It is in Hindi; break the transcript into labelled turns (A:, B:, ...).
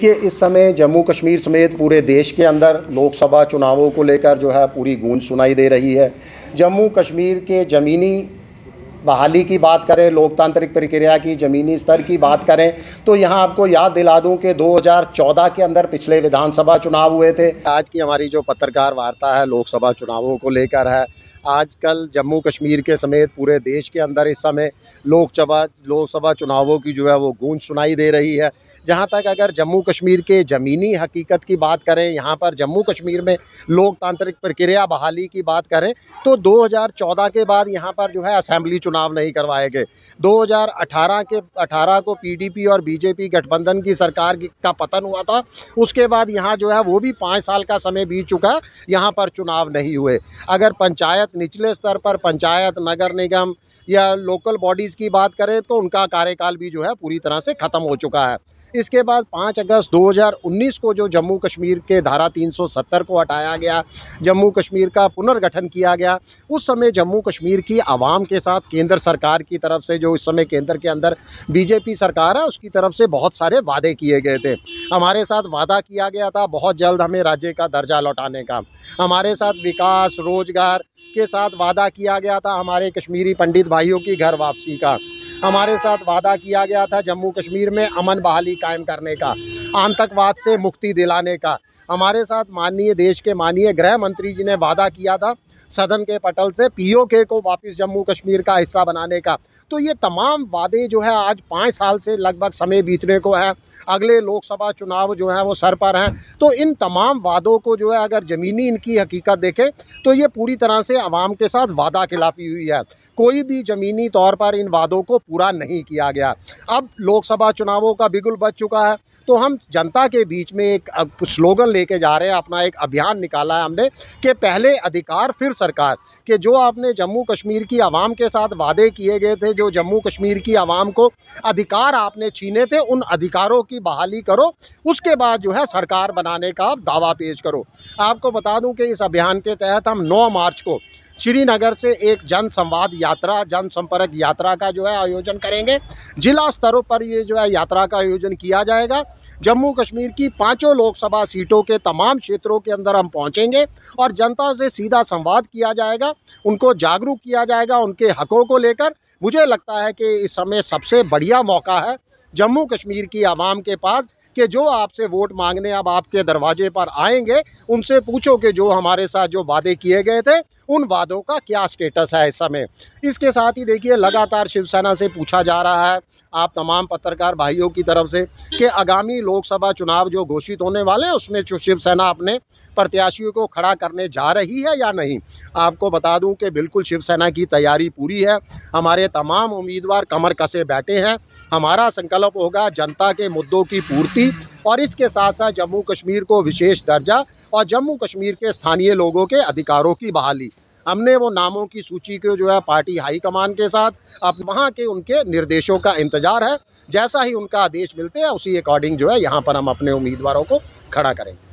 A: कि इस समय जम्मू कश्मीर समेत पूरे देश के अंदर लोकसभा चुनावों को लेकर जो है पूरी गूंज सुनाई दे रही है जम्मू कश्मीर के ज़मीनी बहाली की बात करें लोकतांत्रिक प्रक्रिया की ज़मीनी स्तर की बात करें तो यहाँ आपको याद दिला दूँ कि 2014 के अंदर पिछले विधानसभा चुनाव हुए थे आज की हमारी जो पत्रकार वार्ता है लोकसभा चुनावों को लेकर है आजकल जम्मू कश्मीर के समेत पूरे देश के अंदर इस समय लोकसभा लोकसभा चुनावों की जो है वो गूंज सुनाई दे रही है जहाँ तक अगर जम्मू कश्मीर के ज़मीनी हकीकत की बात करें यहाँ पर जम्मू कश्मीर में लोकतांत्रिक प्रक्रिया बहाली की बात करें तो 2014 के बाद यहाँ पर जो है असम्बली चुनाव चुनाव नहीं करवाए गए 2018 के 18 को पीडीपी और बीजेपी गठबंधन की सरकार का पतन हुआ था उसके बाद यहाँ जो है वो भी पाँच साल का समय बीत चुका यहाँ पर चुनाव नहीं हुए अगर पंचायत निचले स्तर पर पंचायत नगर निगम या लोकल बॉडीज़ की बात करें तो उनका कार्यकाल भी जो है पूरी तरह से ख़त्म हो चुका है इसके बाद पाँच अगस्त 2019 को जो जम्मू कश्मीर के धारा 370 को हटाया गया जम्मू कश्मीर का पुनर्गठन किया गया उस समय जम्मू कश्मीर की आवाम के साथ केंद्र सरकार की तरफ से जो इस समय केंद्र के अंदर बीजेपी सरकार है उसकी तरफ से बहुत सारे वादे किए गए थे हमारे साथ वादा किया गया था बहुत जल्द हमें राज्य का दर्जा लौटाने का हमारे साथ विकास रोजगार के साथ वादा किया गया था हमारे कश्मीरी पंडित भाइयों की घर वापसी का हमारे साथ वादा किया गया था जम्मू कश्मीर में अमन बहाली कायम करने का आतंकवाद से मुक्ति दिलाने का हमारे साथ माननीय देश के माननीय गृह मंत्री जी ने वादा किया था सदन के पटल से पीओके को वापस जम्मू कश्मीर का हिस्सा बनाने का तो ये तमाम वादे जो है आज पाँच साल से लगभग समय बीतने को है अगले लोकसभा चुनाव जो है वो सर पर हैं तो इन तमाम वादों को जो है अगर ज़मीनी इनकी हकीकत देखें तो ये पूरी तरह से आवाम के साथ वादा खिलाफी हुई है कोई भी ज़मीनी तौर पर इन वादों को पूरा नहीं किया गया अब लोकसभा चुनावों का बिगुल बच चुका है तो हम जनता के बीच में एक स्लोगन लेके जा रहे हैं अपना एक अभियान निकाला है हमने कि पहले अधिकार फिर सरकार कि जो आपने जम्मू कश्मीर की आवाम के साथ वादे किए गए थे जो जम्मू कश्मीर की आवाम को अधिकार आपने छीने थे उन अधिकारों की बहाली करो उसके बाद जो है सरकार बनाने का आप दावा पेश करो आपको बता दूं कि इस अभियान के तहत हम नौ मार्च को श्रीनगर से एक जन संवाद यात्रा जन संपर्क यात्रा का जो है आयोजन करेंगे जिला स्तरों पर ये जो है यात्रा का आयोजन किया जाएगा जम्मू कश्मीर की पाँचों लोकसभा सीटों के तमाम क्षेत्रों के अंदर हम पहुँचेंगे और जनता से सीधा संवाद किया जाएगा उनको जागरूक किया जाएगा उनके हकों को लेकर मुझे लगता है कि इस समय सबसे बढ़िया मौका है जम्मू कश्मीर की आवाम के पास कि जो आपसे वोट मांगने अब आपके दरवाजे पर आएंगे उनसे पूछो कि जो हमारे साथ जो वादे किए गए थे उन वादों का क्या स्टेटस है इस समय इसके साथ ही देखिए लगातार शिवसेना से पूछा जा रहा है आप तमाम पत्रकार भाइयों की तरफ से कि आगामी लोकसभा चुनाव जो घोषित होने वाले हैं उसमें शिवसेना अपने प्रत्याशियों को खड़ा करने जा रही है या नहीं आपको बता दूं कि बिल्कुल शिवसेना की तैयारी पूरी है हमारे तमाम उम्मीदवार कमर कसे बैठे हैं हमारा संकल्प होगा जनता के मुद्दों की पूर्ति और इसके साथ साथ जम्मू कश्मीर को विशेष दर्जा और जम्मू कश्मीर के स्थानीय लोगों के अधिकारों की बहाली हमने वो नामों की सूची को जो है पार्टी हाईकमान के साथ अब वहाँ के उनके निर्देशों का इंतजार है जैसा ही उनका आदेश मिलते हैं उसी अकॉर्डिंग जो है यहाँ पर हम अपने उम्मीदवारों को खड़ा करेंगे